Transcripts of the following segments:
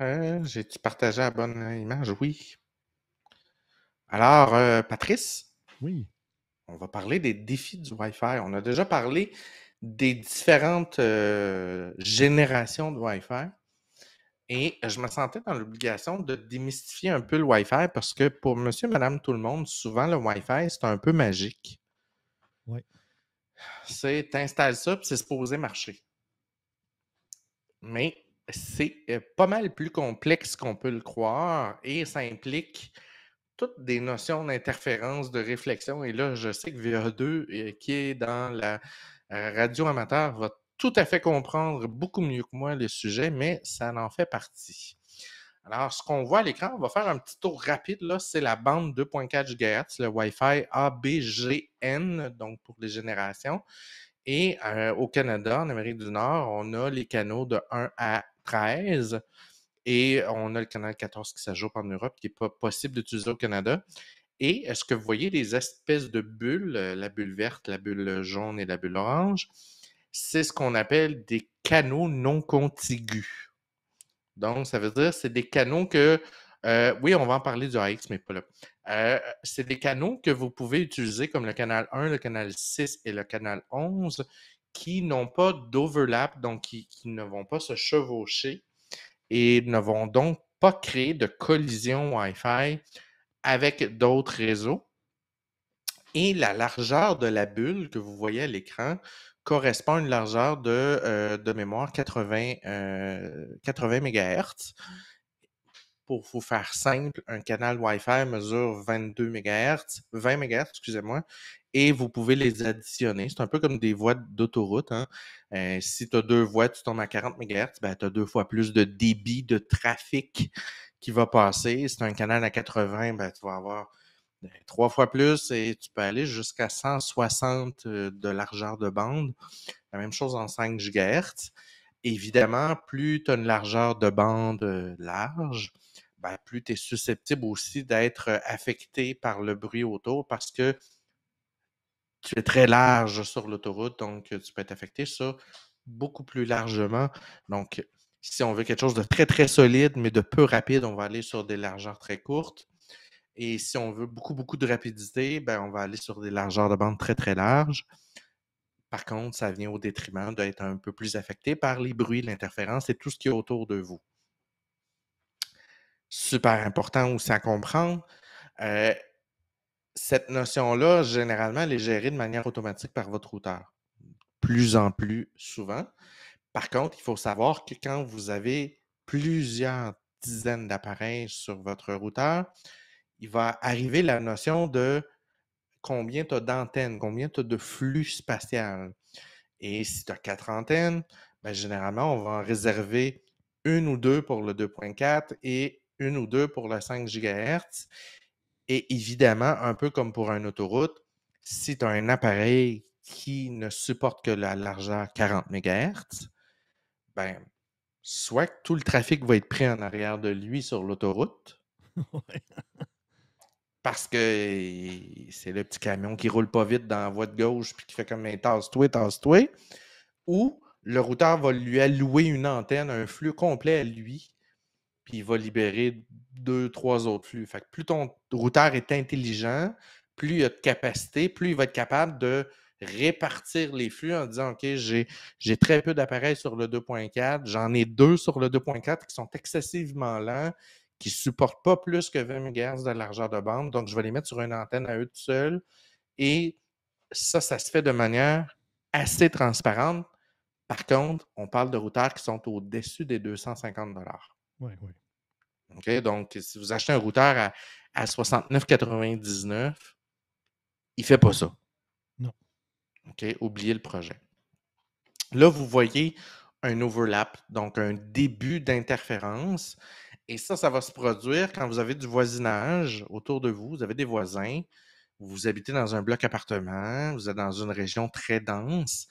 Euh, J'ai-tu partagé la bonne euh, image? Oui. Alors, euh, Patrice? Oui. On va parler des défis du Wi-Fi. On a déjà parlé des différentes générations de Wi-Fi. Et je me sentais dans l'obligation de démystifier un peu le Wi-Fi parce que pour monsieur, madame, tout le monde, souvent le Wi-Fi, c'est un peu magique. Oui. C'est t'installes ça, puis c'est supposé marcher. Mais c'est euh, pas mal plus complexe qu'on peut le croire et ça implique toutes des notions d'interférence, de réflexion. Et là, je sais que VA2, euh, qui est dans la euh, radio amateur, va tout à fait comprendre beaucoup mieux que moi le sujet, mais ça en fait partie. Alors, ce qu'on voit à l'écran, on va faire un petit tour rapide. Là, c'est la bande 2.4 GHz, le Wi-Fi ABGN, donc pour les générations. Et au Canada, en Amérique du Nord, on a les canaux de 1 à 13. Et on a le canal 14 qui s'ajoute en Europe, qui n'est pas possible d'utiliser au Canada. Et est-ce que vous voyez les espèces de bulles, euh, la bulle verte, la bulle jaune et la bulle orange? C'est ce qu'on appelle des canaux non contigus. Donc, ça veut dire que c'est des canaux que, euh, oui, on va en parler du AX, mais pas là. Euh, c'est des canaux que vous pouvez utiliser comme le canal 1, le canal 6 et le canal 11 qui n'ont pas d'overlap, donc qui, ne vont pas se chevaucher et ne vont donc pas créer de collision Wi-Fi avec d'autres réseaux. Et la largeur de la bulle que vous voyez à l'écran correspond à une largeur de, euh, de mémoire 80, 80 MHz pour vous faire simple, un canal Wi-Fi mesure 22 MHz, 20 MHz, excusez-moi, et vous pouvez les additionner. C'est un peu comme des voies d'autoroute. Hein. Euh, si tu as deux voies, tu tombes à 40 MHz, ben, tu as deux fois plus de débit de trafic qui va passer. Si tu as un canal à 80, ben, tu vas avoir ben, trois fois plus et tu peux aller jusqu'à 160 euh, de largeur de bande. La même chose en 5 GHz. Évidemment, plus tu as une largeur de bande euh, large, ben, plus tu es susceptible aussi d'être affecté par le bruit autour parce que tu es très large sur l'autoroute, donc tu peux être affecté ça beaucoup plus largement. Donc, si on veut quelque chose de très, très solide, mais de peu rapide, on va aller sur des largeurs très courtes. Et si on veut beaucoup, beaucoup de rapidité, ben, on va aller sur des largeurs de bande très, très larges. Par contre, ça vient au détriment d'être un peu plus affecté par les bruits, l'interférence et tout ce qui est autour de vous super important aussi à comprendre. Euh, cette notion-là, généralement, elle est gérée de manière automatique par votre routeur, plus en plus souvent. Par contre, il faut savoir que quand vous avez plusieurs dizaines d'appareils sur votre routeur, il va arriver la notion de combien tu as d'antennes, combien tu as de flux spatial. Et si tu as quatre antennes, ben, généralement, on va en réserver une ou deux pour le 2.4 et une ou deux pour la 5 GHz. Et évidemment, un peu comme pour une autoroute, si tu as un appareil qui ne supporte que la largeur 40 MHz, ben, soit tout le trafic va être pris en arrière de lui sur l'autoroute. parce que c'est le petit camion qui roule pas vite dans la voie de gauche puis qui fait comme un tasse-toi, tasse-toi. Ou le routeur va lui allouer une antenne, un flux complet à lui puis il va libérer deux, trois autres flux. Fait que plus ton routeur est intelligent, plus il a de capacité, plus il va être capable de répartir les flux en disant OK, j'ai très peu d'appareils sur le 2.4, j'en ai deux sur le 2.4 qui sont excessivement lents, qui ne supportent pas plus que 20 MHz de largeur de bande, donc je vais les mettre sur une antenne à eux tout seuls. Et ça, ça se fait de manière assez transparente. Par contre, on parle de routeurs qui sont au-dessus des 250 oui, oui. OK, donc si vous achetez un routeur à, à 69,99, il ne fait pas ça. Non. OK, oubliez le projet. Là, vous voyez un overlap, donc un début d'interférence. Et ça, ça va se produire quand vous avez du voisinage autour de vous, vous avez des voisins, vous habitez dans un bloc appartement, vous êtes dans une région très dense.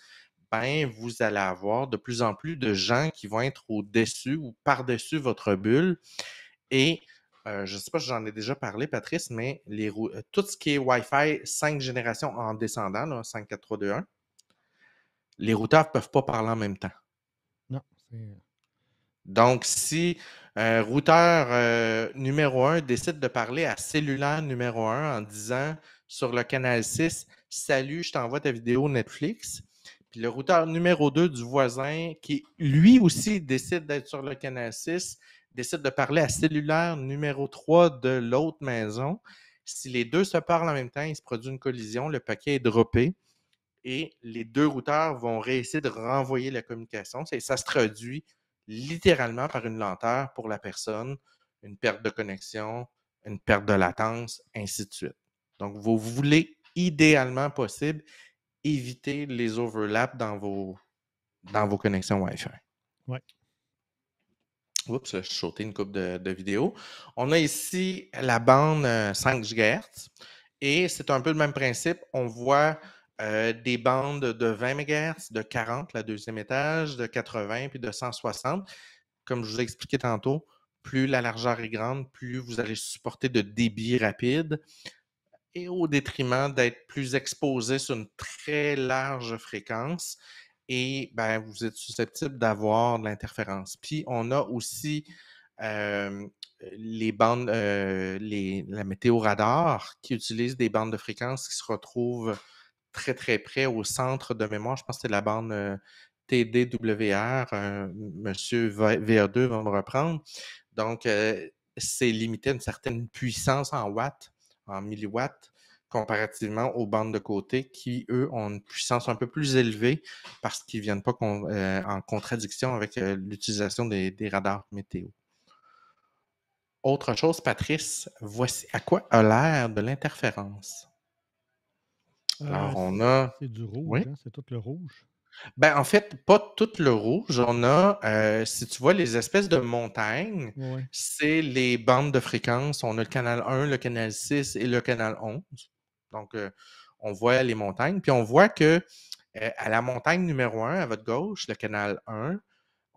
Ben, vous allez avoir de plus en plus de gens qui vont être au-dessus ou par-dessus votre bulle. Et euh, je ne sais pas si j'en ai déjà parlé, Patrice, mais les euh, tout ce qui est Wi-Fi 5 générations en descendant, là, 5, 4, 3, 2, les routeurs ne peuvent pas parler en même temps. Non. Euh Donc, si un routeur numéro 1 décide de parler à cellulaire numéro 1 en disant sur le canal 6, Salut, je t'envoie ta vidéo Netflix, le routeur numéro 2 du voisin, qui lui aussi décide d'être sur le canal 6, décide de parler à cellulaire numéro 3 de l'autre maison. Si les deux se parlent en même temps, il se produit une collision, le paquet est droppé et les deux routeurs vont réussir de renvoyer la communication. ça se traduit littéralement par une lenteur pour la personne, une perte de connexion, une perte de latence, ainsi de suite. Donc, vous voulez idéalement possible éviter les overlaps dans vos, dans vos connexions Wi-Fi. Oui. Oups, j'ai sauté une coupe de, vidéos. On a ici la bande 5 euh, GHz et c'est un peu le même principe. On voit euh, des bandes de 20 MHz, de 40, la deuxième étage, de 80 puis de 160. Comme je vous ai expliqué tantôt, plus la largeur est grande, plus vous allez supporter de débits rapide au détriment d'être plus exposé sur une très large fréquence. Et ben, vous êtes susceptible d'avoir de l'interférence. Puis on a aussi les bandes, les, la météo radar qui utilise des bandes de fréquence qui se retrouvent très très près au centre de mémoire. Je pense que c'est la bande TDWR. Monsieur VR2 va me reprendre. Donc, c'est limité à une certaine puissance en watts en milliwatts comparativement aux bandes de côté qui, eux, ont une puissance un peu plus élevée parce qu'ils ne viennent pas euh, en contradiction avec euh, l'utilisation des, radars météo. Autre chose, Patrice, voici à quoi a l'air de l'interférence. Ah, Alors, on a. C'est du rouge, hein, c'est tout le rouge. Ben, en fait, pas tout le rouge. On a, euh, si tu vois, les espèces de montagnes, c'est les bandes de fréquence. On a le canal 1, le canal 6 et le canal 11. Donc, euh, on voit les montagnes. Puis on voit que euh, à la montagne numéro 1, à votre gauche, le canal 1,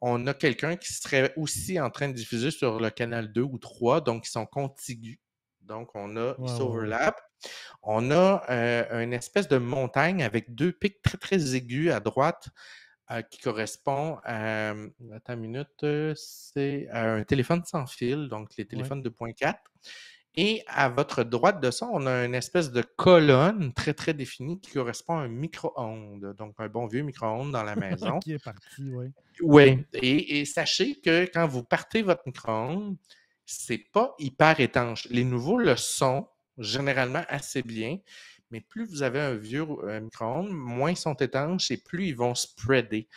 on a quelqu'un qui serait aussi en train de diffuser sur le canal 2 ou 3, donc ils sont contigus. Donc, on a on a euh, une espèce de montagne avec deux pics très, très aigus à droite euh, qui correspond à, euh, minute, c'est un téléphone sans fil, donc les téléphones 2.4. Et à votre droite de ça, on a une espèce de colonne très, très définie qui correspond à un micro-ondes. Donc, un bon vieux micro-ondes dans la maison. qui parti, oui. Oui. Et, sachez que quand vous partez votre micro-ondes, c'est pas hyper étanche. Les nouveaux le sont, généralement assez bien. Mais plus vous avez un vieux micro-ondes, moins ils sont étanches et plus ils vont spreader.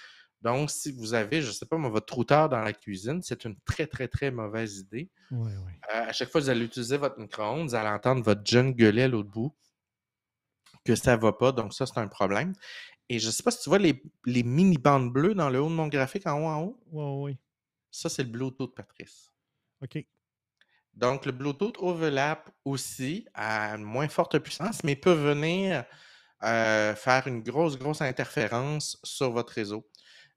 Donc, si vous avez, je ne sais pas, votre routeur dans la cuisine, c'est une très, très, très mauvaise idée. Oui, oui. Euh, à chaque fois que vous allez utiliser votre micro-ondes, vous allez entendre votre jeune gueuler à l'autre bout que ça ne va pas. Donc, ça, c'est un problème. Et je ne sais pas si tu vois les, mini-bandes bleues dans le haut de mon graphique en haut en haut. Oui, oui. Ça, c'est le de Patrice. OK. Donc, le Bluetooth overlap aussi à moins forte puissance, mais peut venir euh, faire une grosse, grosse interférence sur votre réseau.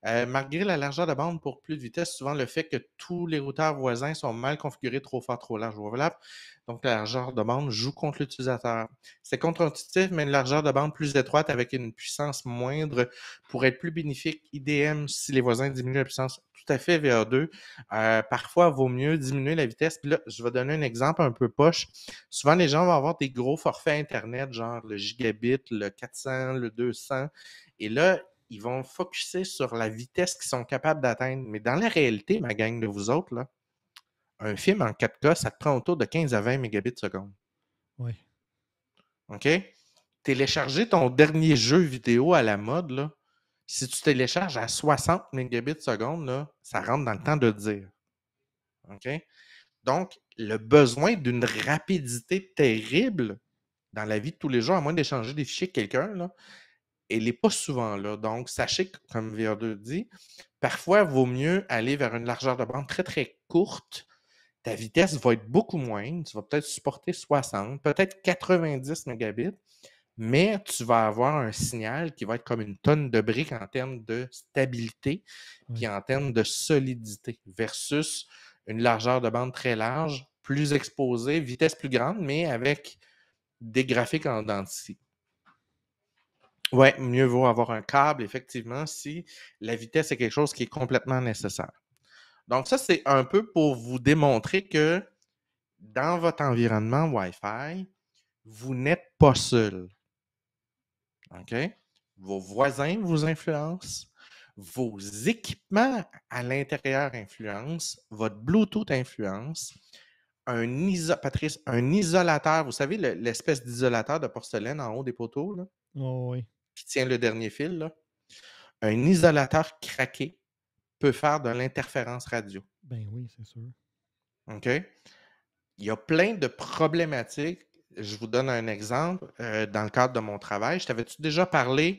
Euh, malgré la largeur de bande pour plus de vitesse, souvent le fait que tous les routeurs voisins sont mal configurés, trop fort, trop large ou overlap, donc la largeur de bande joue contre l'utilisateur. C'est contre-intuitif, mais une largeur de bande plus étroite avec une puissance moindre pourrait être plus bénéfique IDM si les voisins diminuent la puissance tout à fait VR2. Euh, parfois, il vaut mieux diminuer la vitesse. Puis là, je vais donner un exemple un peu poche. Souvent, les gens vont avoir des gros forfaits Internet, genre le gigabit, le 400, le 200. Et là, ils vont focuser sur la vitesse qu'ils sont capables d'atteindre. Mais dans la réalité, ma gang de vous autres, là, un film en 4K, ça te prend autour de 15 à 20 mégabits seconde. Oui. OK? Télécharger ton dernier jeu vidéo à la mode, là, si tu télécharges à 60 mégabits seconde, ça rentre dans le temps de dire. OK? Donc, le besoin d'une rapidité terrible dans la vie de tous les jours, à moins d'échanger des fichiers avec quelqu'un, elle n'est pas souvent là. Donc, sachez que, comme VR2 dit, parfois, il vaut mieux aller vers une largeur de bande très, très courte. Ta vitesse va être beaucoup moindre. Tu vas peut-être supporter 60, peut-être 90 mégabits mais tu vas avoir un signal qui va être comme une tonne de briques en termes de stabilité, et en termes de solidité, versus une largeur de bande très large, plus exposée, vitesse plus grande, mais avec des graphiques en dents Oui, mieux vaut avoir un câble, effectivement, si la vitesse est quelque chose qui est complètement nécessaire. Donc, ça, c'est un peu pour vous démontrer que dans votre environnement Wi-Fi, vous n'êtes pas seul. OK? Vos voisins vous influencent, vos équipements à l'intérieur influencent, votre Bluetooth influence, un, un isolateur, vous savez, l'espèce d'isolateur de porcelaine en haut des poteaux, oh, oui. qui tient le dernier fil, un isolateur craqué peut faire de l'interférence radio. Ben oui, c'est sûr. OK? Il y a plein de problématiques je vous donne un exemple euh, dans le cadre de mon travail. Je t'avais-tu déjà parlé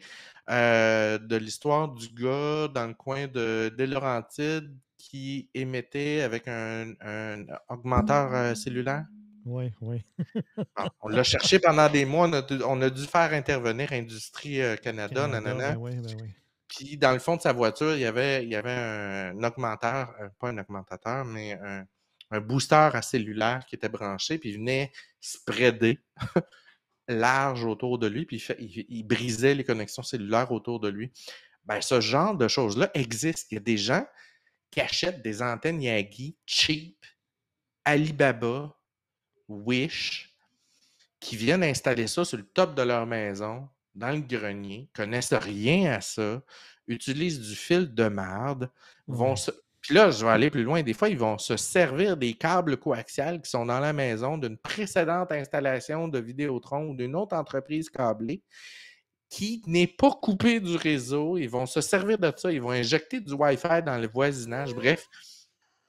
euh, de l'histoire du gars dans le coin de de qui émettait avec un, un augmenteur euh, cellulaire? Oui, oui. on l'a cherché pendant des mois. On a, dû, faire intervenir Industrie Canada, nanana. Ben ben Puis, dans le fond de sa voiture, il y avait, il y avait un augmenteur, pas un augmentateur, mais un, un booster à cellulaire qui était branché, puis il venait spreader large autour de lui, puis il, brisait les connexions cellulaires autour de lui. Ben, ce genre de choses-là existe. Il y a des gens qui achètent des antennes Yagi cheap, Alibaba, Wish, qui viennent installer ça sur le top de leur maison, dans le grenier, connaissent rien à ça, utilisent du fil de marde, vont, mmh se, là, je vais aller plus loin. Des fois, ils vont se servir des câbles coaxiales qui sont dans la maison d'une précédente installation de Vidéotron ou d'une autre entreprise câblée qui n'est pas coupée du réseau. Ils vont se servir de ça. Ils vont injecter du Wi-Fi dans le voisinage. Bref,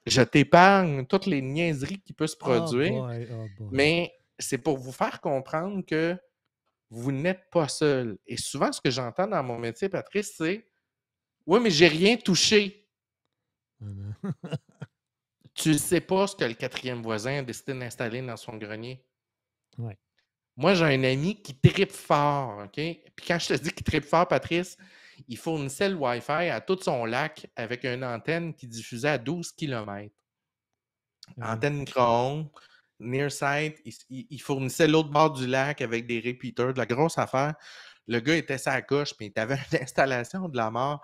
je t'épargne toutes les niaiseries qui peuvent se oh, produire. Oh, mais c'est pour vous faire comprendre que vous n'êtes pas seul. Et souvent, ce que j'entends dans mon métier, Patrice, c'est Oui, mais j'ai rien touché tu ne sais pas ce que le quatrième voisin a décidé d'installer dans son grenier. Moi, j'ai un ami qui tripe fort, OK? Puis quand je te dis qu'il tripe fort, Patrice, il fournissait le Wi-Fi à tout son lac avec une antenne qui diffusait à 12 km. Ah antenne micro-ondes, Nearsight, il, il fournissait l'autre bord du lac avec des repeaters, de la grosse affaire. Le gars était sa coche, puis il avait une installation de la mort.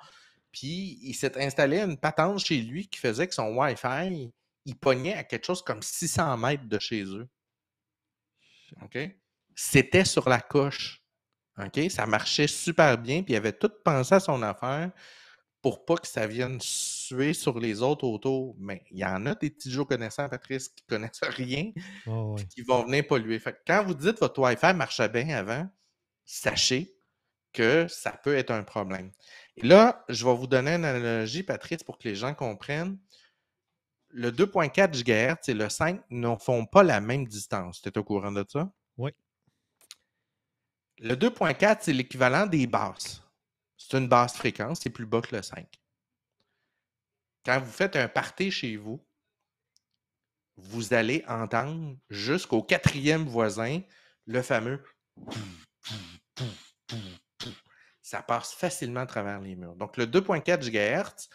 Puis il s'est installé une patente chez lui qui faisait que son Wi-Fi, il pognait à quelque chose comme 600 mètres de chez eux. OK? C'était sur la coche. OK? Ça marchait super bien, puis il avait tout pensé à son affaire pour pas que ça vienne suer sur les autres autour. Mais il y en a des petits jours connaissants, Patrice, qui connaissent rien, et qui vont venir polluer. Fait quand vous dites votre Wi-Fi marchait bien avant, sachez que ça peut être un problème. là, je vais vous donner une analogie, Patrice, pour que les gens comprennent. Le 2.4 GHz et le 5 ne font pas la même distance. Tu es au courant de ça? Oui. Le 2.4, c'est l'équivalent des basses. C'est une basse fréquence, c'est plus bas que le 5. Quand vous faites un party chez vous, vous allez entendre jusqu'au quatrième voisin le fameux ça passe facilement à travers les murs. Donc, le 2.4 GHz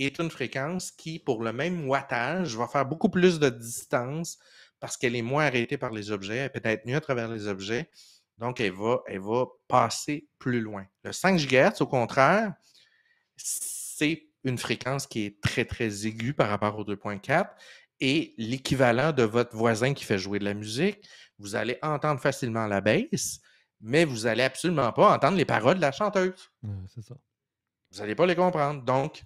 est une fréquence qui, pour le même wattage, va faire beaucoup plus de distance parce qu'elle est moins arrêtée par les objets, elle peut être mieux à travers les objets, donc elle va, elle va passer plus loin. Le 5 GHz, au contraire, c'est une fréquence qui est très, très aiguë par rapport au 2.4 et l'équivalent de votre voisin qui fait jouer de la musique, vous allez entendre facilement la baisse, mais vous n'allez absolument pas entendre les paroles de la chanteuse. c'est ça. Vous n'allez pas les comprendre. Donc,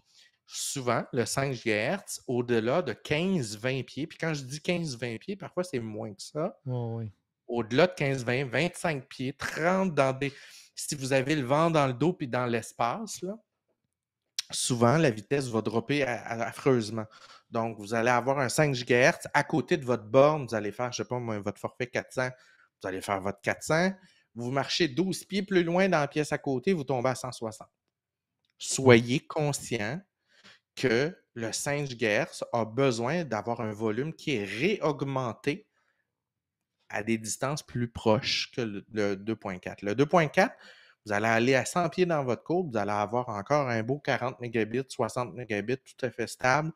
souvent, le 5 GHz, au-delà de 15-20 pieds, puis quand je dis 15-20 pieds, parfois c'est moins que ça. oui. Au-delà de 15-20, 25 pieds, 30 dans des. Si vous avez le vent dans le dos puis dans l'espace, là, souvent la vitesse va dropper affreusement. Donc, vous allez avoir un 5 GHz à côté de votre borne. Vous allez faire, je ne sais pas, votre forfait 400, vous allez faire votre 400. Vous marchez 12 pieds plus loin dans la pièce à côté, vous tombez à 160. Soyez conscient que le 5 GHz a besoin d'avoir un volume qui est réaugmenté à des distances plus proches que le, 2.4. Le 2.4, vous allez aller à 100 pieds dans votre courbe, vous allez avoir encore un beau 40 mégabits, 60 mégabits, tout à fait stable.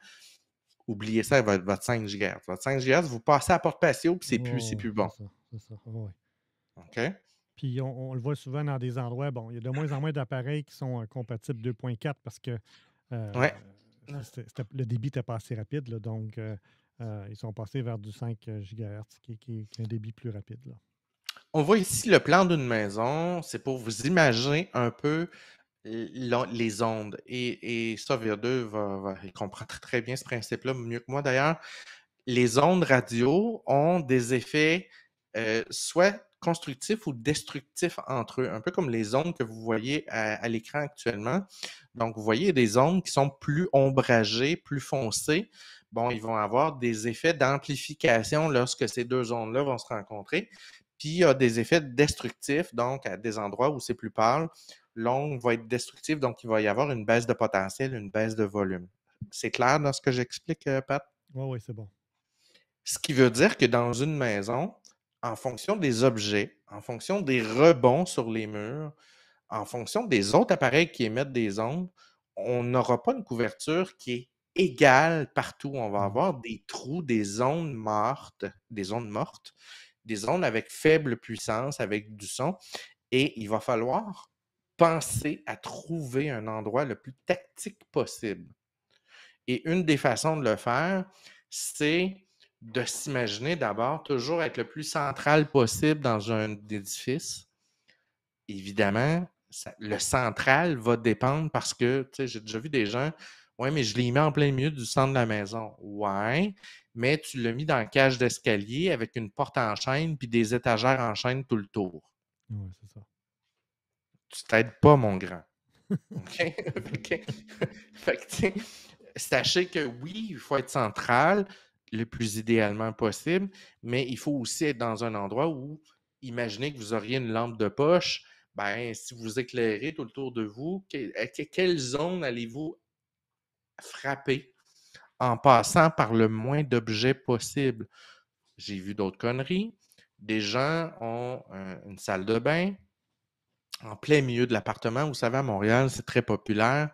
Oubliez ça, votre, votre 5 GHz. Votre 5 GHz, vous passez à porte patio, puis c'est plus, plus bon. OK? Puis on, le voit souvent dans des endroits, bon, il y a de moins en moins d'appareils qui sont euh, compatibles 2.4 parce que euh, le débit n'était pas assez rapide. donc, euh, ils sont passés vers du 5 GHz qui, est un débit plus rapide. On voit ici le plan d'une maison. C'est pour vous imaginer un peu les ondes. Et, et ça, va, comprend très, bien ce principe-là, mieux que moi d'ailleurs. Les ondes radio ont des effets soit constructifs ou destructifs entre eux, un peu comme les ondes que vous voyez à, l'écran actuellement. Donc, vous voyez des ondes qui sont plus ombragées, plus foncées. Bon, ils vont avoir des effets d'amplification lorsque ces deux ondes là vont se rencontrer. Puis, il y a des effets destructifs, donc à des endroits où c'est plus pâle, l'onde va être destructive, donc il va y avoir une baisse de potentiel, une baisse de volume. C'est clair dans ce que j'explique, euh, Pat? Oui, oui, c'est bon. Ce qui veut dire que dans une maison, en fonction des objets, en fonction des rebonds sur les murs, en fonction des autres appareils qui émettent des ondes, on n'aura pas une couverture qui est égale partout. On va mmh. avoir des trous, des ondes mortes, des ondes mortes, des zones avec faible puissance, avec du son. Et il va falloir penser à trouver un endroit le plus tactique possible. Et une des façons de le faire, c'est de s'imaginer d'abord toujours être le plus central possible dans un édifice. Évidemment, le central va dépendre parce que, tu sais, j'ai déjà vu des gens, ouais, mais je l'ai mis en plein milieu du centre de la maison. Ouais, mais tu l'as mis dans le cage d'escalier avec une porte en chaîne puis des étagères en chaîne tout le tour. Oui, c'est ça. Tu t'aides pas, mon grand. OK? fait que, sachez que oui, il faut être central, le plus idéalement possible, mais il faut aussi être dans un endroit où, imaginez que vous auriez une lampe de poche, ben, si vous éclairez tout autour de vous, euh, quelle zone allez-vous frapper en passant par le moins d'objets possible? J'ai vu d'autres conneries. Des gens ont une salle de bain en plein milieu de l'appartement. Vous savez, à Montréal, c'est très populaire.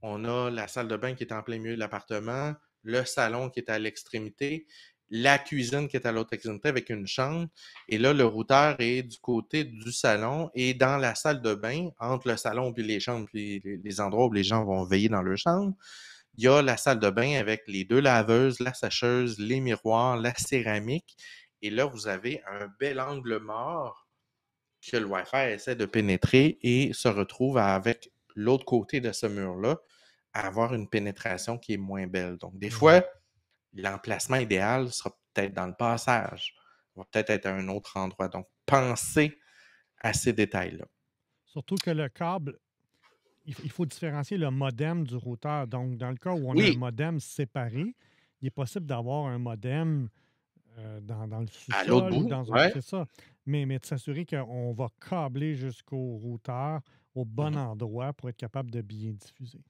On a la salle de bain qui est en plein milieu de l'appartement le salon qui est à l'extrémité, la cuisine qui est à l'autre extrémité avec une chambre. Et là, le routeur est du côté du salon et dans la salle de bain, entre le salon puis les chambres, puis les, endroits où les gens vont veiller dans leur chambre, il y a la salle de bain avec les deux laveuses, la sacheuse, les miroirs, la céramique. Et là, vous avez un bel angle mort que le Wi-Fi essaie de pénétrer et se retrouve avec l'autre côté de ce mur-là à avoir une pénétration qui est moins belle. Donc, des fois, l'emplacement idéal sera peut-être dans le passage, va peut-être être à un autre endroit. Donc, pensez à ces détails-là. Surtout que le câble, il faut différencier le modem du routeur. Donc, dans le cas où on a un modem séparé, il est possible d'avoir un modem euh, dans, le sous ou dans un... C'est ça. Mais, de s'assurer qu'on va câbler jusqu'au routeur au bon mmh. endroit pour être capable de bien diffuser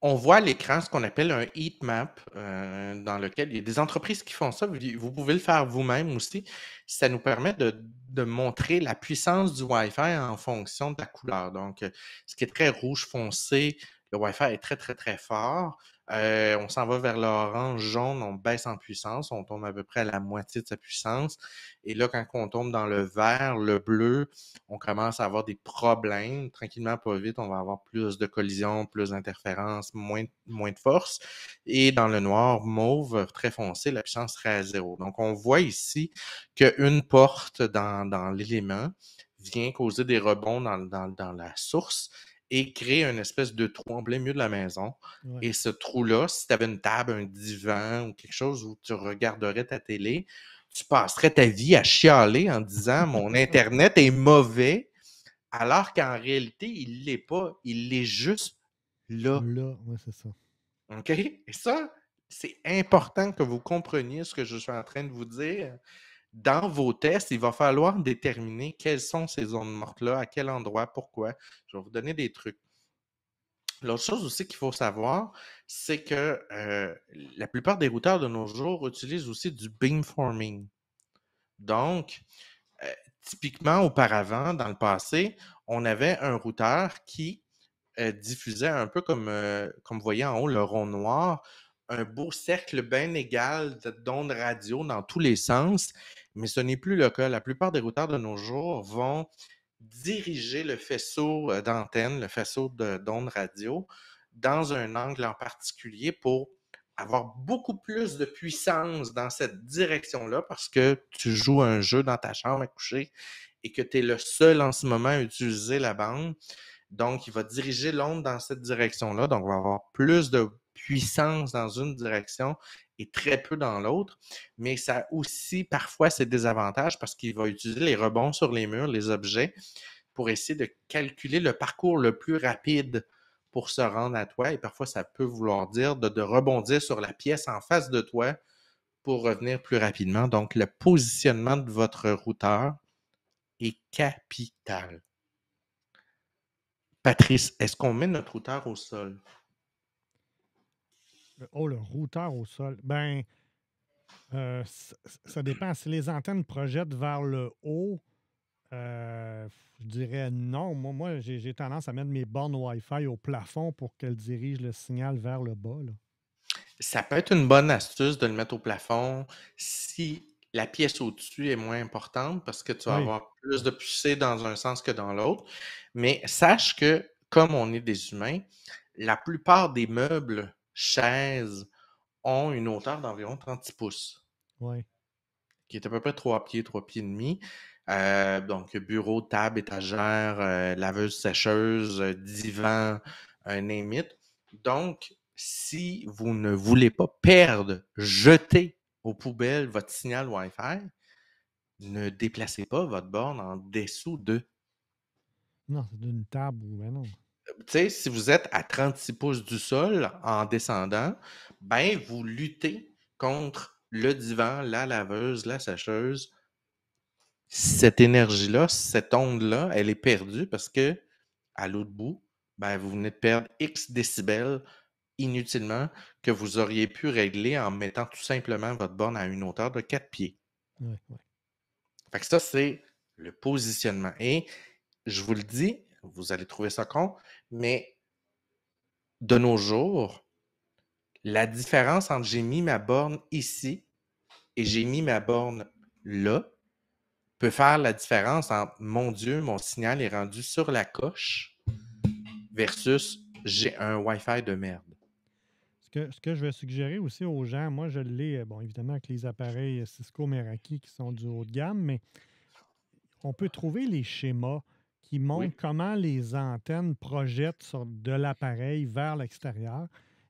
on voit à l'écran ce qu'on appelle un heat map euh, dans lequel il y a des entreprises qui font ça. Vous pouvez le faire vous-même aussi. Ça nous permet de, de, montrer la puissance du Wi-Fi en fonction de la couleur. Donc, euh, ce qui est très rouge foncé, le Wi-Fi est très, très, très fort. Euh, on s'en va vers l'orange jaune, on baisse en puissance, on tombe à peu près à la moitié de sa puissance. Et là, quand on tombe dans le vert, le bleu, on commence à avoir des problèmes. Tranquillement, pas vite, on va avoir plus de collisions, plus d'interférences, moins, moins de force. Et dans le noir, mauve, très foncé, la puissance serait à zéro. Donc, on voit ici qu'une porte dans, dans l'élément vient causer des rebonds dans, dans, dans la source et créer une espèce de trou en plein milieu de la maison. Et ce trou-là, si tu avais une table, un divan ou quelque chose où tu regarderais ta télé, tu passerais ta vie à chialer en disant mon Internet est mauvais, alors qu'en réalité, il ne l'est pas. Il est juste là. Là, oui, c'est ça. OK? Et ça, c'est important que vous compreniez ce que je suis en train de vous dire dans vos tests, il va falloir déterminer quelles sont ces zones mortes-là, à quel endroit, pourquoi. Je vais vous donner des trucs. L'autre chose aussi qu'il faut savoir, c'est que euh, la plupart des routeurs de nos jours utilisent aussi du beamforming. Donc, euh, typiquement, auparavant, dans le passé, on avait un routeur qui euh, diffusait un peu comme, comme vous voyez en haut, le rond noir, un beau cercle bien égal d'ondes radio dans tous les sens mais ce n'est plus le cas. La plupart des routeurs de nos jours vont diriger le faisceau euh, d'antenne, le faisceau d'onde radio, dans un angle en particulier pour avoir beaucoup plus de puissance dans cette direction-là parce que tu joues un jeu dans ta chambre à coucher et que tu es le seul en ce moment à utiliser la bande. Donc, il va diriger l'onde dans cette direction-là. Donc, on va avoir plus de puissance dans une direction et très peu dans l'autre, mais ça a aussi parfois ses désavantages parce qu'il va utiliser les rebonds sur les murs, les objets, pour essayer de calculer le parcours le plus rapide pour se rendre à toi. Et parfois, ça peut vouloir dire de, de rebondir sur la pièce en face de toi pour revenir plus rapidement. Donc, le positionnement de votre routeur est capital. Patrice, est-ce qu'on met notre routeur au sol? Oh, le routeur au sol. Ben, euh, ça dépend. Si les antennes projettent vers le haut, euh, je dirais non. Moi, j'ai tendance à mettre mes bornes Wi-Fi au plafond pour qu'elles dirigent le signal vers le bas. Ça peut être une bonne astuce de le mettre au plafond si la pièce au-dessus est moins importante parce que tu vas avoir plus de poussée dans un sens que dans l'autre. Mais sache que, comme on est des humains, la plupart des meubles chaises ont une hauteur d'environ 36 pouces. Oui. Qui est à peu près 3 pieds, 3 pieds et demi. Euh, donc, bureau, table, étagère, euh, laveuse, sécheuse, euh, divan, un émite. Donc, si vous ne voulez pas perdre, jeter aux poubelles votre signal Wi-Fi, ne déplacez pas votre borne en dessous de. Non, c'est d'une table ou. Ben non si vous êtes à 36 pouces du sol en descendant, ben vous luttez contre le divan, la laveuse, la sècheuse. Cette énergie-là, cette onde-là, elle est perdue parce que à l'autre bout, ben, vous venez de perdre X décibels inutilement que vous auriez pu régler en mettant tout simplement votre borne à une hauteur de 4 pieds. Fait que ça, c'est le positionnement. Et je vous le dis, vous allez trouver ça con, mais de nos jours, la différence entre j'ai mis ma borne ici et j'ai mis ma borne là peut faire la différence entre mon Dieu, mon signal est rendu sur la coche versus j'ai un Wi-Fi de merde. Ce que, je vais suggérer aussi aux gens, moi je l'ai, euh, bon, évidemment, avec les appareils Cisco Meraki qui sont du haut de gamme, mais on peut trouver les schémas qui montre comment les antennes projettent de l'appareil vers l'extérieur.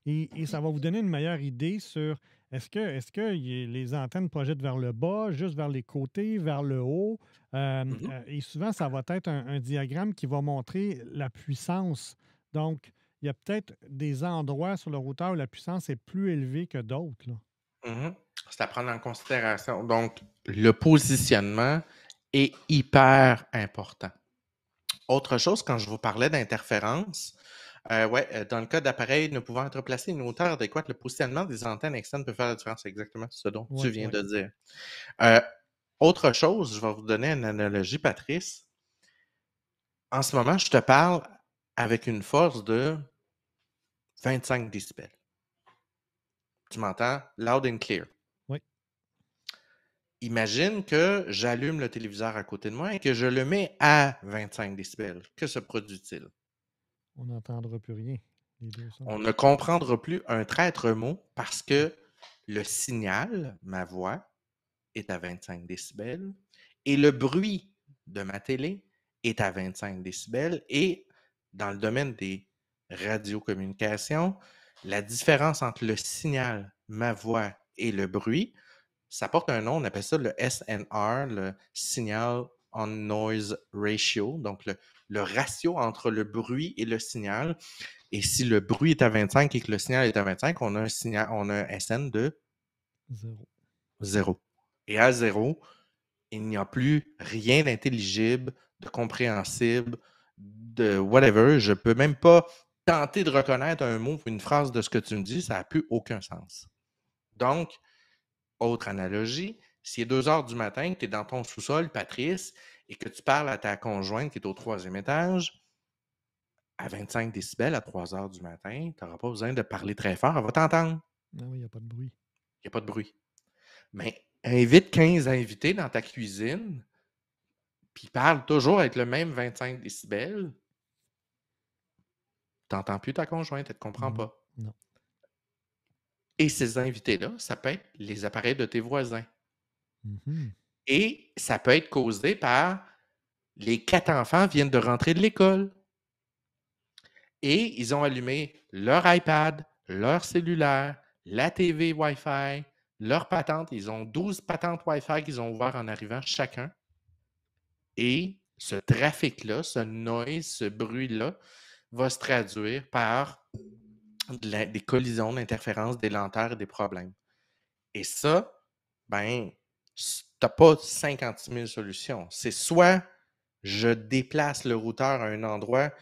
Et, ça va vous donner une meilleure idée sur est-ce que, est que les antennes projettent vers le bas, juste vers les côtés, vers le haut. Euh, mm-hmm. euh, et souvent, ça va être un, diagramme qui va montrer la puissance. Donc, il y a peut-être des endroits sur le routeur où la puissance est plus élevée que d'autres. Mm-hmm. C'est à prendre en considération. Donc, le positionnement est hyper important. Autre chose, quand je vous parlais d'interférence, euh, ouais, euh, dans le cas d'appareils ne pouvant être placés à une hauteur adéquate, le positionnement des antennes externes peut faire la différence. exactement ce dont tu viens de dire. Euh, autre chose, je vais vous donner une analogie, Patrice. En ce moment, je te parle avec une force de 25 db. Tu m'entends? Loud and clear. Imagine que j'allume le téléviseur à côté de moi et que je le mets à 25 décibels. Que se produit-il? On n'entendra plus rien. On ne comprendra plus un traître mot parce que le signal, ma voix, est à 25 décibels et le bruit de ma télé est à 25 décibels. Et dans le domaine des radiocommunications, la différence entre le signal, ma voix et le bruit, ça porte un nom, on appelle ça le SNR, le Signal on Noise Ratio, donc le, ratio entre le bruit et le signal. Et si le bruit est à 25 et que le signal est à 25, on a un, signal, on a SN de 0. Et à 0, il n'y a plus rien d'intelligible, de compréhensible, de whatever. Je ne peux même pas tenter de reconnaître un mot ou une phrase de ce que tu me dis. Ça n'a plus aucun sens. Donc, autre analogie, si est 2 h du matin, que tu es dans ton sous-sol, Patrice, et que tu parles à ta conjointe qui est au troisième étage, à 25 décibels à 3 h du matin, tu n'auras pas besoin de parler très fort, elle va t'entendre. Non, ah il n'y a pas de bruit. Il n'y a pas de bruit. Mais invite 15 invités dans ta cuisine, puis parle toujours avec le même 25 décibels, tu n'entends plus ta conjointe, elle ne te comprend pas. Non. Et ces invités-là, ça peut être les appareils de tes voisins. Mhm. Et ça peut être causé par les quatre enfants viennent de rentrer de l'école. Et ils ont allumé leur iPad, leur cellulaire, la TV Wi-Fi, leur patente. Ils ont 12 patentes Wi-Fi qu'ils ont ouvert en arrivant chacun. Et ce trafic-là, ce noise, ce bruit-là, va se traduire par des collisions, d'interférences, des lenteurs et des problèmes. Et ça, ben, t'as pas 56 000 solutions. C'est soit je déplace le routeur à un endroit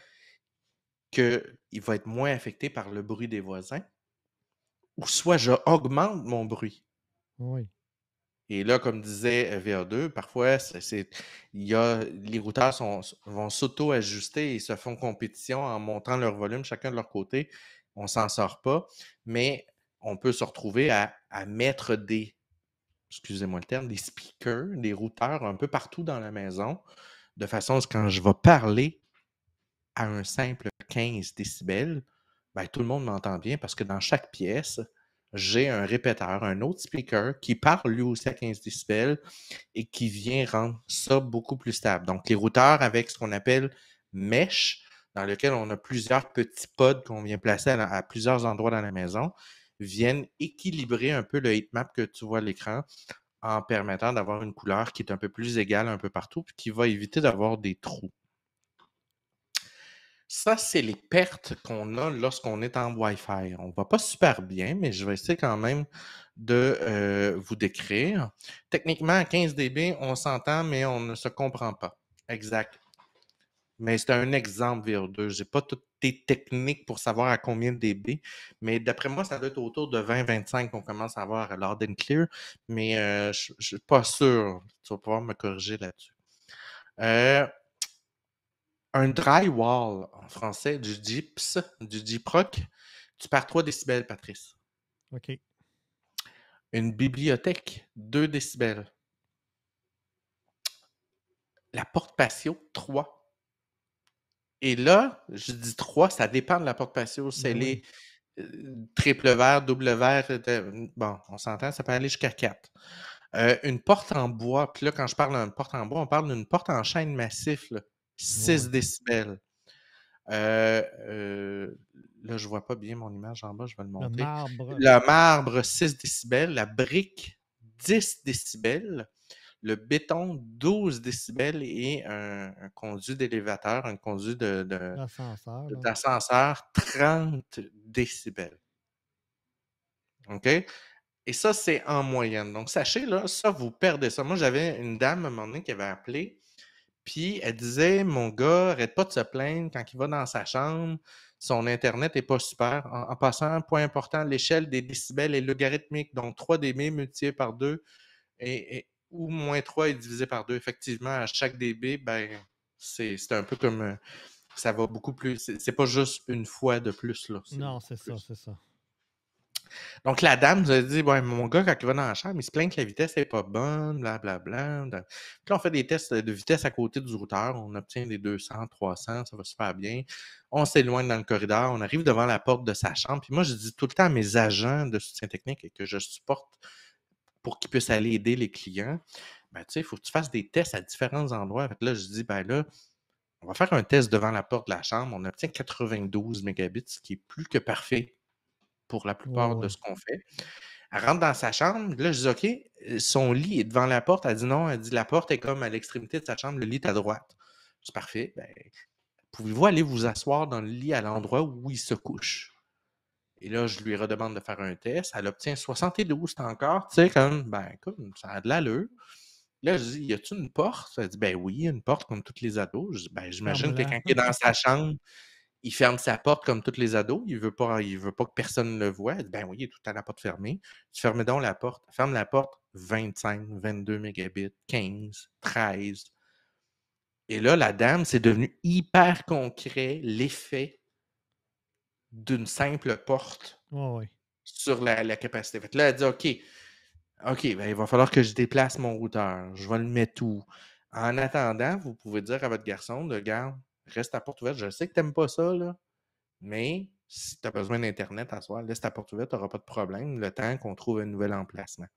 qu'il va être moins affecté par le bruit des voisins, ou soit je augmente mon bruit. Oui. Et là, comme disait euh, VR2, parfois, c'est, il a, les routeurs vont s'auto-ajuster et se font compétition en montant leur volume chacun de leur côté on s'en sort pas, mais on peut se retrouver à, mettre des, excusez-moi le terme, des speakers, des routeurs un peu partout dans la maison, de façon à ce que quand je vais parler à un simple 15 décibels, ben, tout le monde m'entend bien parce que dans chaque pièce, j'ai un répéteur, un autre speaker qui parle lui aussi à 15 décibels et qui vient rendre ça beaucoup plus stable. Donc, les routeurs avec ce qu'on appelle mesh, dans lequel on a plusieurs petits pods qu'on vient placer à, plusieurs endroits dans la maison, viennent équilibrer un peu le heatmap que tu vois à l'écran en permettant d'avoir une couleur qui est un peu plus égale un peu partout, puis qui va éviter d'avoir des trous. Ça, c'est les pertes qu'on a lorsqu'on est en Wi-Fi. On ne va pas super bien, mais je vais essayer quand même de euh, vous décrire. Techniquement, à 15 dB, on s'entend, mais on ne se comprend pas. Exact. Mais c'est un exemple VR2. Je n'ai pas toutes tes techniques pour savoir à combien de dB, mais d'après moi, ça doit être autour de 20-25 qu'on commence à avoir à l'ordre clear, mais euh, je ne suis pas sûr. Tu vas pouvoir me corriger là-dessus. Euh, un drywall en français, du gyps, du DIPROC, tu perds 3 décibels, Patrice. OK. Une bibliothèque, 2 décibels. La porte patio, 3. Et là, je dis 3, ça dépend de la porte passée au les triple vert, double vert. Euh, euh, bon, on s'entend, ça peut aller jusqu'à 4. Euh, une porte en bois, puis là, quand je parle d'une porte en bois, on parle d'une porte en chaîne massif, 6 décibels. là, je ne vois pas bien mon image en bas, je vais le montrer. marbre. Le marbre, 6 décibels. La brique, 10 décibels le béton 12 décibels et un, conduit d'élévateur, un conduit d'ascenseur, 30 décibels. OK? Et ça, c'est en moyenne. Donc, sachez, là, ça, vous perdez ça. Moi, j'avais une dame à un moment donné qui avait appelé, puis elle disait Mon gars, arrête pas de se plaindre quand il va dans sa chambre, son Internet n'est pas super. En, passant, un point important, l'échelle des décibels est logarithmique, donc 3 dB multiplié par 2. et ou moins 3 est divisé par 2. Effectivement, à chaque dB, ben, c'est un peu comme. Euh, ça va beaucoup plus. C'est pas juste une fois de plus. Là. Non, c'est ça, c'est ça. Donc, la dame nous a dit Mon gars, quand il va dans la chambre, il se plaint que la vitesse n'est pas bonne, blablabla. Bla, là, on fait des tests de vitesse à côté du routeur. On obtient des 200, 300, ça va super bien. On s'éloigne dans le corridor. On arrive devant la porte de sa chambre. Puis moi, je dis tout le temps à mes agents de soutien technique que je supporte pour qu'il puisse aller aider les clients, ben, il faut que tu fasses des tests à différents endroits. là, je dis, ben là, on va faire un test devant la porte de la chambre. On obtient 92 mégabits, ce qui est plus que parfait pour la plupart de ce qu'on fait. Elle rentre dans sa chambre. Là, je dis OK, euh, son lit est devant la porte. Elle dit non. Elle dit la porte est comme à l'extrémité de sa chambre, le lit est à droite. C'est parfait. Ben, pouvez-vous aller vous asseoir dans le lit à l'endroit où il se couche? Et là, je lui redemande de faire un test. Elle obtient 72 encore. Tu sais, comme, ben, comme ça a de l'allure. Là, je dis, y a-tu une porte? Elle dit, ben oui, une porte comme toutes les ados. ben, ah, j'imagine que quelqu'un qui est dans sa chambre, il ferme sa porte comme toutes les ados. Il veut pas, il veut pas que personne le voit. Elle dit, ben oui, est tout à la porte fermée. Tu fermes donc la porte. Ferme la porte 25, 22 mégabits, 15, 13. Et là, la dame, c'est devenu hyper concret l'effet d'une simple porte sur la, capacité. là, elle dit OK, OK, ben, il va falloir que je déplace mon routeur. Je vais le mettre où? En attendant, vous pouvez dire à votre garçon de garde, reste à porte ouverte. Je sais que tu n'aimes pas ça, là, mais si tu as besoin d'Internet à soir, laisse ta porte ouverte, tu n'auras pas de problème le temps qu'on trouve un nouvel emplacement.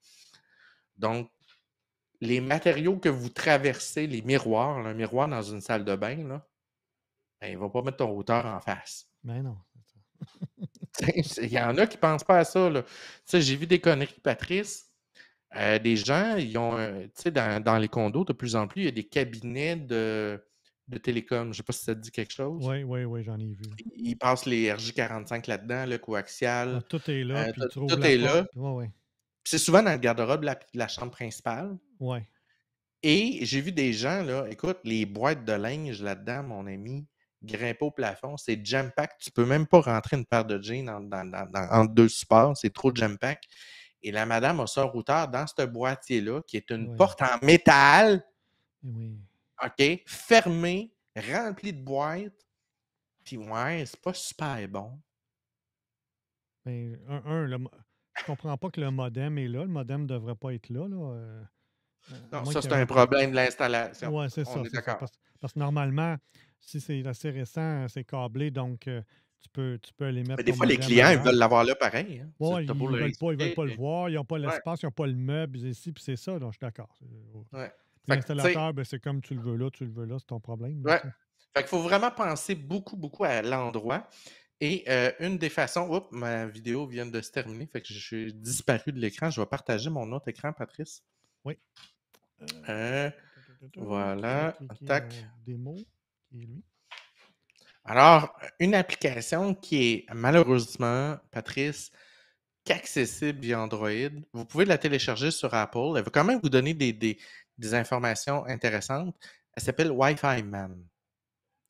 Donc, les matériaux que vous traversez, les miroirs, un miroir dans une salle de bain, là, ben, il ne va pas mettre ton routeur en face. Ben non. Il y en a qui ne pensent pas à ça. J'ai vu des conneries, Patrice. Euh, des gens, ils ont, euh, dans, les condos, de plus en plus, il y a des cabinets de, de télécom. Je ne sais pas si ça te dit quelque chose. Oui, oui, oui, j'en ai vu. Ils, passent les RJ45 là-dedans, le coaxial. Ah, tout est là. Euh, tout, est là. C'est souvent dans le garde-robe de la, chambre principale. ouais Et j'ai vu des gens, là, écoute, les boîtes de linge là-dedans, mon ami, grimper au plafond, c'est jam-pack. Tu peux même pas rentrer une paire de jeans dans, deux supports, c'est trop jam-pack. Et la madame a son routeur dans ce boîtier-là, qui est une porte en métal, eh OK, fermée, remplie de boîtes. Puis ouais, c'est pas super bon. Mais ben, un, je comprends pas que le modem est là. Le modem devrait pas être là. Euh, non, ça, c'est un problème de l'installation. Oui, c'est ça. parce que normalement, si c'est assez récent, c'est câblé, donc euh, tu, peux, tu peux les mettre. des fois, les clients, ils veulent l'avoir là pareil. Hein. ils ne veulent, pas, ils le voir, ils n'ont pas l'espace, ils n'ont pas le meuble ici, puis c'est ça, donc je suis d'accord. Euh, l'installateur, ben, c'est comme tu le veux là, tu le veux là, c'est ton problème. Il faut vraiment penser beaucoup, beaucoup à l'endroit. Et euh, une des façons, oups, ma vidéo vient de se terminer, fait que je suis disparu de l'écran. Je vais partager mon autre écran, Patrice. Oui. voilà. Tac. Alors, une application qui est malheureusement, Patrice, qu'accessible via Android. Vous pouvez la télécharger sur Apple. Elle va quand même vous donner des, informations intéressantes. Elle s'appelle Wi-Fi Man.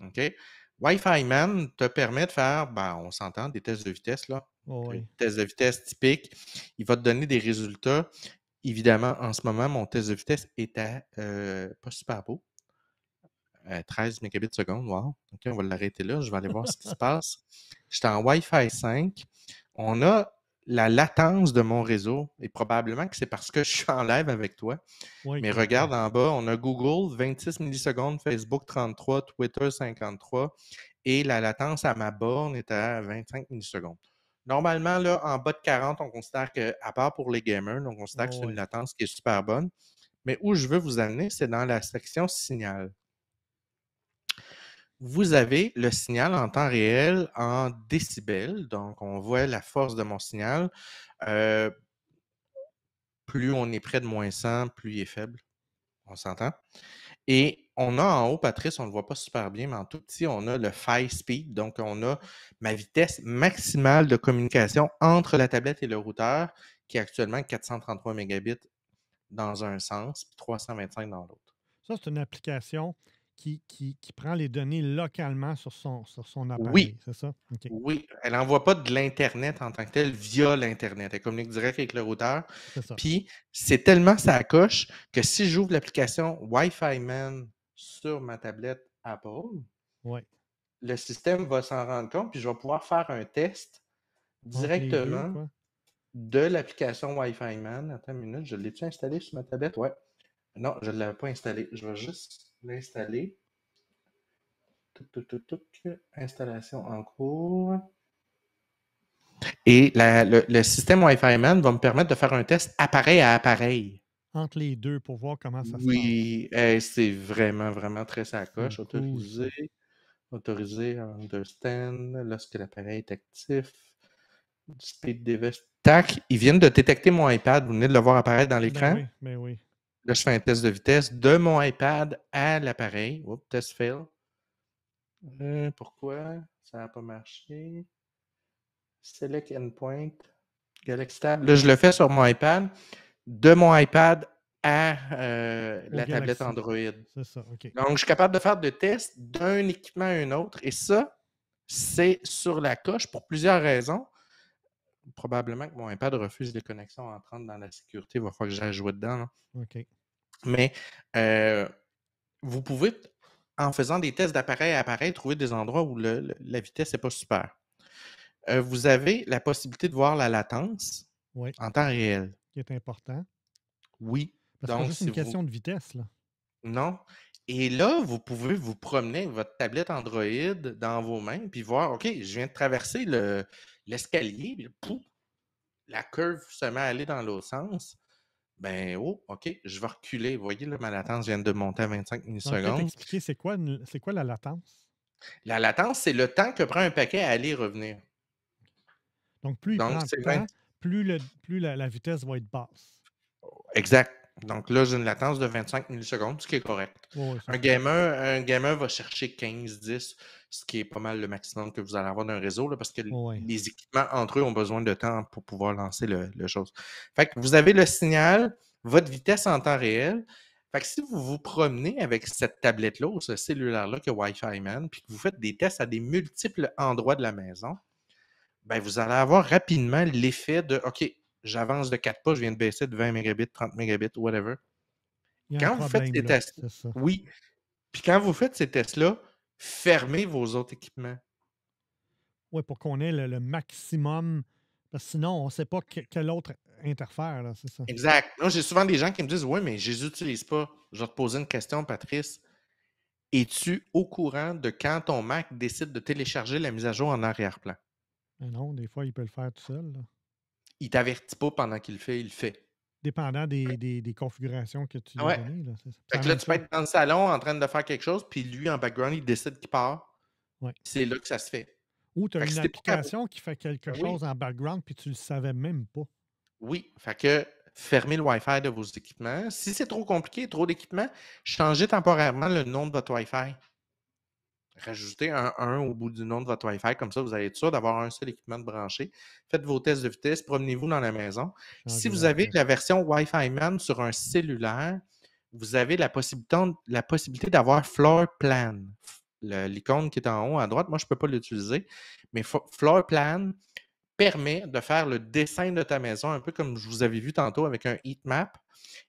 OK? Wi-Fi Man te permet de faire, ben, on s'entend, des tests de vitesse, là. Oh oui. tests de vitesse typiques. Il va te donner des résultats. Évidemment, en ce moment, mon test de vitesse est à, euh, pas super beau. 13 euh, mégabits seconde. Wow. on va l'arrêter là. Je vais aller voir ce qui se passe. J'étais en Wi-Fi 5. On a la latence de mon réseau, et probablement que c'est parce que je suis en live avec toi. Mais regarde en bas, on a Google 26 millisecondes, Facebook 33, Twitter 53, et la latence à ma borne est à 25 millisecondes. Normalement, là, en bas de 40, on considère que, à part pour les gamers, on considère que c'est une latence qui est super bonne. Mais où je veux vous amener, c'est dans la section signal vous avez le signal en temps réel en décibels. Donc, on voit la force de mon signal. Euh, plus on est près de moins 100, plus il est faible. On s'entend? Et on a en haut, Patrice, on ne le voit pas super bien, mais en tout petit, on a le file speed. Donc, on a ma vitesse maximale de communication entre la tablette et le routeur, qui est actuellement 433 mégabits dans un sens, puis 325 dans l'autre. Ça, c'est une application qui, prend les données localement sur son, sur son appareil, oui. c'est ça? Oui, elle n'envoie pas de l'Internet en tant que tel via l'Internet. Elle communique direct avec le routeur. Puis, c'est tellement ça coche que si j'ouvre l'application Wi-Fi Man sur ma tablette Apple, le système va s'en rendre compte, puis je vais pouvoir faire un test directement de l'application Wi-Fi Man. Attends une minute, je l'ai-tu installé sur ma tablette? Ouais. Non, je ne l'avais pas installé. Je vais juste l'installer. Installation en cours. Et le, système Wi-Fi Man va me permettre de faire un test appareil à appareil. Entre les deux pour voir comment ça se Oui, c'est vraiment, vraiment très sacoche. Autorisé, autorisé, understand, lorsque l'appareil est actif, speed device. Tac, ils viennent de détecter mon iPad. Vous venez de le voir apparaître dans ben l'écran. oui, ben oui. Là, je fais un test de vitesse de mon iPad à l'appareil. test fail. Euh, pourquoi? Ça n'a pas marché. Select endpoint. Galaxy Tab. Là, je le fais sur mon iPad. De mon iPad à euh, la tablette Android. Donc, je suis capable de faire des tests d'un équipement à un autre. Et ça, c'est sur la coche pour plusieurs raisons probablement que mon iPad refuse les connexions entrantes dans la sécurité. Il va falloir que j'aille dedans. OK. Mais euh, vous pouvez, en faisant des tests d'appareil à appareil, trouver des endroits où la vitesse n'est pas super. Euh, vous avez la possibilité de voir la latence en temps réel. Qui est important. Oui. Parce que c'est une question de vitesse, là. Non. Et là, vous pouvez vous promener votre tablette Android dans vos mains, puis voir, OK, je viens de traverser l'escalier, le, la curve se met à aller dans l'autre sens, ben, oh, OK, je vais reculer. Vous voyez, ma latence vient de monter à 25 millisecondes. Je c'est quoi, c'est quoi la latence? La latence, c'est le temps que prend un paquet à aller et revenir. Donc, plus il Donc, prend plus, plus la, vitesse va être basse. Oh, exact. Donc là, j'ai une latence de 25 millisecondes, ce qui est correct. un, gamer, un gamer va chercher 15, 10, ce qui est pas mal le maximum que vous allez avoir d'un réseau, parce que les équipements entre eux ont besoin de temps pour pouvoir lancer le, chose. Fait que vous avez le signal, votre vitesse en temps réel. Fait que si vous vous promenez avec cette tablette-là ou ce cellulaire-là que Wi-Fi Man, puis que vous faites des tests à des multiples endroits de la maison, ben vous allez avoir rapidement l'effet de OK, j'avance de 4 pas, je viens de baisser de 20 mégabits, 30 mégabits, whatever. Quand vous faites ces tests, oui. Puis quand vous faites ces tests-là, fermez vos autres équipements. Oui, pour qu'on ait le, maximum. Parce que sinon, on ne sait pas que, quel autre interfère, là, Exact. Moi, j'ai souvent des gens qui me disent Oui, mais je les utilise pas. Je vais te poser une question, Patrice. Es-tu au courant de quand ton Mac décide de télécharger la mise à jour en arrière-plan? Ben non, des fois, il peut le faire tout seul il ne t'avertit pas pendant qu'il le fait, il le fait. Dépendant des, configurations que tu ouais. Là, tu peux être dans le salon en train de faire quelque chose, puis lui, en background, il décide qu'il part. C'est là que ça se fait. Ou tu as une application qui fait quelque chose en background, puis tu le savais même pas. Oui, fait que fermez le Wi-Fi de vos équipements. Si c'est trop compliqué, trop d'équipements, changez temporairement le nom de votre Wi-Fi. Rajoutez un 1 au bout du nom de votre Wi-Fi, comme ça vous allez être sûr d'avoir un seul équipement de branché. Faites vos tests de vitesse, promenez-vous dans la maison. si vous avez la version Wi-Fi Man sur un cellulaire, vous avez la possibilité, la possibilité d'avoir Floor Plan. L'icône qui est en haut à droite, moi je ne peux pas l'utiliser, mais Floor Plan permet de faire le dessin de ta maison, un peu comme je vous avais vu tantôt avec un heat map.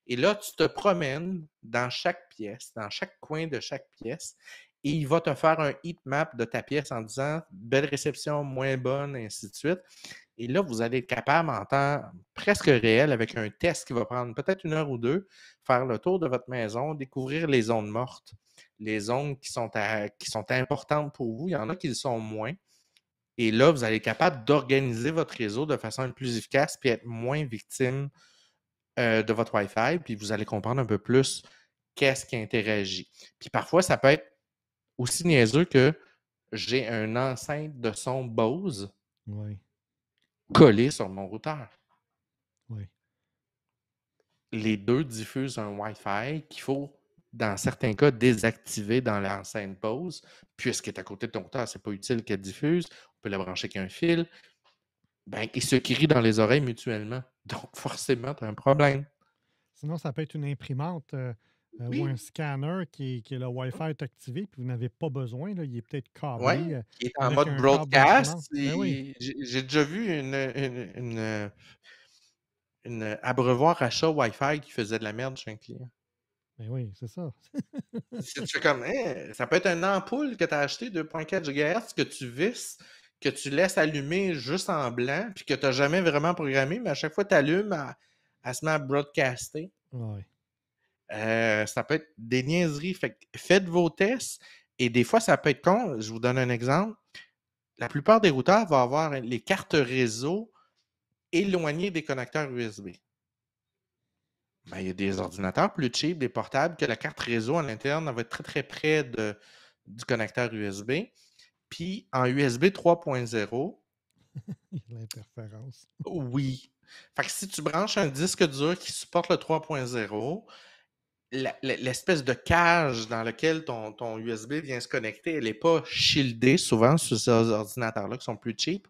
Et là, tu te promènes dans chaque pièce, dans chaque coin de chaque pièce, et il va te faire un heat map de ta pièce en disant belle réception, moins bonne, et ainsi de suite. Et là, vous allez être capable en temps presque réel, avec un test qui va prendre peut-être une heure ou deux, faire le tour de votre maison, découvrir les zones mortes, les zones qui sont, qui sont importantes pour vous. Il y en a qui sont moins. Et là, vous allez être capable d'organiser votre réseau de façon plus efficace puis être moins victime euh, de votre Wi-Fi. Puis vous allez comprendre un peu plus qu'est-ce qui interagit. Puis parfois, ça peut être aussi niaiseux que j'ai un enceinte de son Bose collée sur mon routeur. Les deux diffusent un Wi-Fi qu'il faut, dans certains cas, désactiver dans l'enceinte Bose, puisque est à côté de ton routeur, c'est pas utile qu'elle diffuse. On peut la brancher qu'un fil. Ben, ils se crient dans les oreilles mutuellement. Donc, forcément, tu as un problème. Sinon, ça peut être une imprimante. Euh, euh, ou un scanner qui, qui, le Wi-Fi est activé puis vous n'avez pas besoin, là, il est peut-être câblé. Oui, euh, il est en mode broadcast. Ben j'ai déjà vu une, une, une, abreuvoir achat Wi-Fi qui faisait de la merde chez un client. Ben oui, c'est ça. comme, eh, ça peut être une ampoule que tu as acheté 2.4 GHz que tu visses, que tu laisses allumer juste en blanc, puis que tu n'as jamais vraiment programmé, mais à chaque fois que tu allumes, à elle, se met à broadcaster. Oui. Euh, ça peut être des niaiseries. faites vos tests et des fois, ça peut être con. Je vous donne un exemple. La plupart des routeurs vont avoir les cartes réseau éloignées des connecteurs USB. Ben, il y a des ordinateurs plus cheap, des portables, que la carte réseau à l'interne va être très, très près de, du connecteur USB. Puis en USB 3.0, L'interférence. Oui. Fait que si tu branches un disque dur qui supporte le 3.0, l'espèce de cage dans laquelle ton, USB vient se connecter, elle n'est pas shieldée souvent sur ces ordinateurs-là qui sont plus cheap.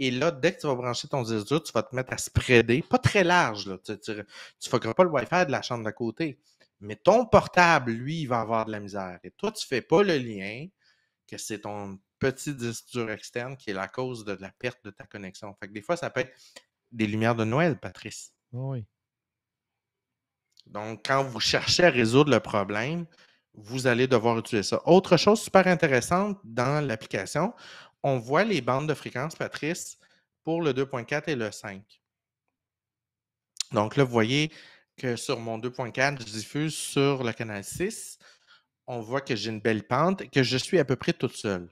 Et là, dès que tu vas brancher ton disque dur, tu vas te mettre à spreader, pas très large. Là. Tu ne feras pas le Wi-Fi de la chambre d'à côté. Mais ton portable, lui, il va avoir de la misère. Et toi, tu ne fais pas le lien que c'est ton petit disque dur externe qui est la cause de la perte de ta connexion. Fait que des fois, ça peut être des lumières de Noël, Patrice. Oui. Donc, quand vous cherchez à résoudre le problème, vous allez devoir utiliser ça. Autre chose super intéressante dans l'application, on voit les bandes de fréquence, Patrice, pour le 2.4 et le 5. Donc là, vous voyez que sur mon 2.4, je diffuse sur le canal 6. On voit que j'ai une belle pente et que je suis à peu près toute seule.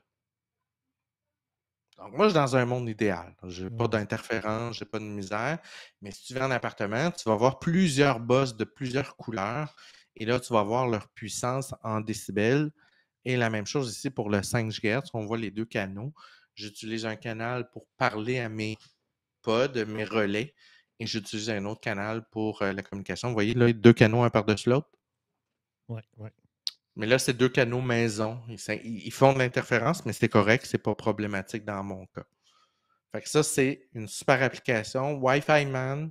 Donc, moi, je suis dans un monde idéal. Je n'ai pas mmh. d'interférence, je n'ai pas de misère. Mais si tu vas en appartement, tu vas voir plusieurs bosses de plusieurs couleurs. Et là, tu vas voir leur puissance en décibels. Et la même chose ici pour le 5 GHz. On voit les deux canaux. J'utilise un canal pour parler à mes pods, mes relais. Et j'utilise un autre canal pour euh, la communication. Vous voyez, là, deux canaux un par-dessus l'autre. Oui, oui. Mais là, c'est deux canaux maison. Ils, font de l'interférence, mais c'est correct, c'est pas problématique dans mon cas. Fait ça, c'est une super application. Wi-Fi Man,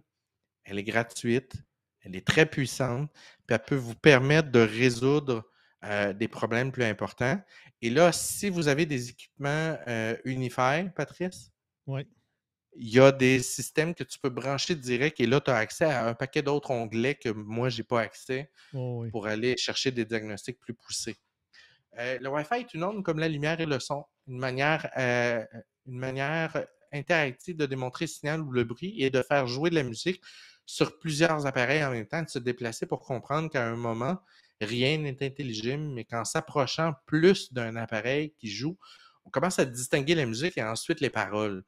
elle est gratuite, elle est très puissante, puis elle peut vous permettre de résoudre euh, des problèmes plus importants. Et là, si vous avez des équipements euh, Unify, Patrice, oui il y a des systèmes que tu peux brancher direct et là, tu as accès à un paquet d'autres onglets que moi, je n'ai pas accès oh pour aller chercher des diagnostics plus poussés. Euh, le Wi-Fi est une onde comme la lumière et le son, une manière, euh, une manière interactive de démontrer le signal ou le bruit et de faire jouer de la musique sur plusieurs appareils en même temps, de se déplacer pour comprendre qu'à un moment, rien n'est intelligible, mais qu'en s'approchant plus d'un appareil qui joue, on commence à distinguer la musique et ensuite les paroles.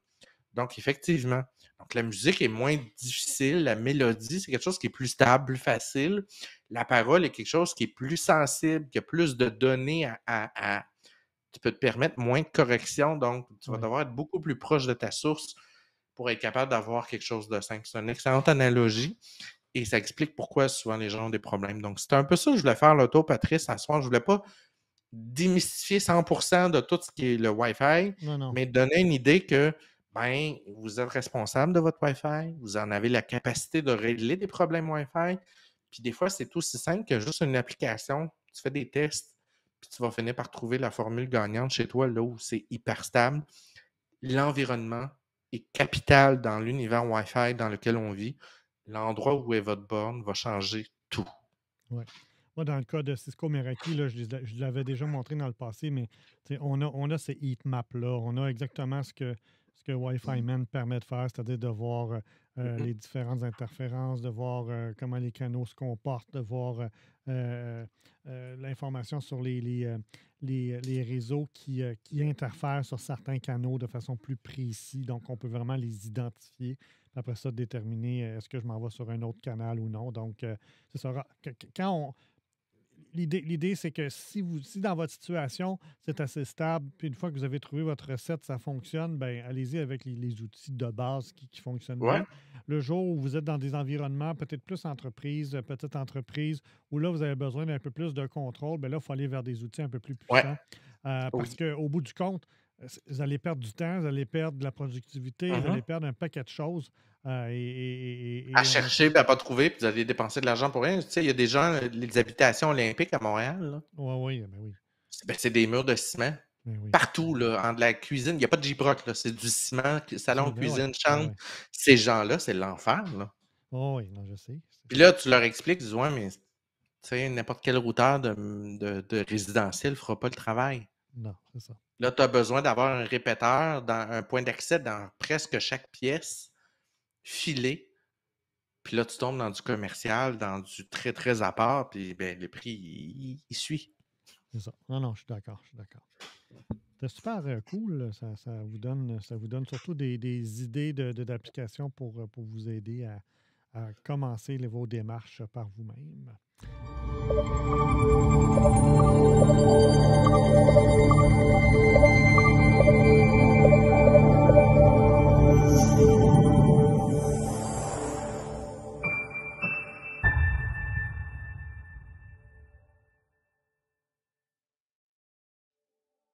Donc, effectivement. Donc, la musique est moins difficile, la mélodie, c'est quelque chose qui est plus stable, plus facile. La parole est quelque chose qui est plus sensible, qui a plus de données à. tu peux te permettre moins de corrections, donc tu vas devoir être beaucoup plus proche de ta source pour être capable d'avoir quelque chose de simple. C'est une excellente analogie et ça explique pourquoi souvent les gens ont des problèmes. Donc, c'est un peu ça que je voulais faire l'auto, Patrice, ce soir. Je ne voulais pas démystifier 100% de tout ce qui est le Wi-Fi, mais donner une idée que vous êtes responsable de votre Wi-Fi, vous en avez la capacité de régler des problèmes Wi-Fi. Puis des fois, c'est aussi simple que juste une application. Tu fais des tests, puis tu vas finir par trouver la formule gagnante chez toi, là où c'est hyper stable. L'environnement est capital dans l'univers Wi-Fi dans lequel on vit. L'endroit où est votre borne va changer tout. Ouais. Moi, dans le cas de Cisco Meraki, je, l'avais déjà montré dans le passé, mais on a, on a ces heat maps-là. On a exactement ce que Wi-Fi mm. Man permet de faire, c'est-à-dire de voir euh, euh, les différentes interférences, de voir euh, comment les canaux se comportent, de voir l'information sur les, les, les, réseaux qui, qui, interfèrent sur certains canaux de façon plus précise. Donc, on peut vraiment les identifier. après ça, déterminer est-ce que je m'en vais sur un autre canal ou non. Donc, ce sera Quand on L'idée, c'est que si, vous, si dans votre situation, c'est assez stable, puis une fois que vous avez trouvé votre recette, ça fonctionne, ben allez-y avec les, outils de base qui, fonctionnent bien. Le jour où vous êtes dans des environnements peut-être plus entreprise, petite entreprise, où là, vous avez besoin d'un peu plus de contrôle, ben là, il faut aller vers des outils un peu plus puissants. Euh, parce qu'au bout du compte, euh, vous allez perdre du temps, vous allez perdre de la productivité, vous mmh allez perdre un paquet de choses. Euh, et, à chercher, puis à pas trouver, puis vous allez dépenser de l'argent pour rien. Tu sais, il y a des gens, les habitations olympiques à Montréal. Ben oui ouais, oui, ben, c'est des murs de ciment. Ben Partout, là, en de la cuisine, il n'y a pas de giproc, c'est du ciment, salon, cuisine, chambre. Ces gens-là, c'est l'enfer. oui, je sais. Puis là, tu leur expliques, dis moi mais n'importe quel routeur de, de, résidentiel ne fera pas le travail. Non, c'est ça. Là, tu as besoin d'avoir un répéteur, dans, un point d'accès dans presque chaque pièce filé, Puis là, tu tombes dans du commercial, dans du très, très à part, puis ben, le prix, il, suit. C'est ça. Non, non, je suis d'accord, je suis d'accord. C'est super euh, cool. Ça, vous donne, ça vous donne surtout des, idées d'applications de, pour, euh, pour vous aider à, à commencer vos démarches par vous-même.